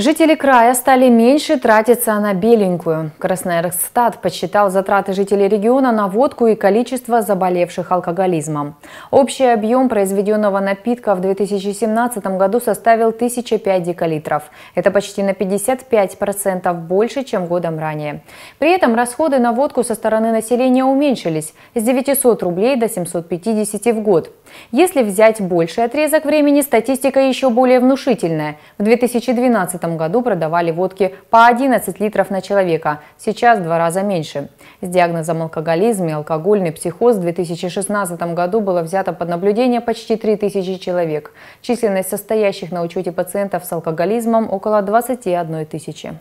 Жители края стали меньше тратиться на беленькую. Красноярстат подсчитал затраты жителей региона на водку и количество заболевших алкоголизмом. Общий объем произведенного напитка в 2017 году составил 1005 декалитров. Это почти на 55% больше, чем годом ранее. При этом расходы на водку со стороны населения уменьшились с 900 рублей до 750 в год. Если взять больший отрезок времени, статистика еще более внушительная. В 2012 году продавали водки по 11 литров на человека, сейчас в два раза меньше. С диагнозом алкоголизм и алкогольный психоз в 2016 году было взято под наблюдение почти 3000 человек. Численность состоящих на учете пациентов с алкоголизмом около 21 тысячи.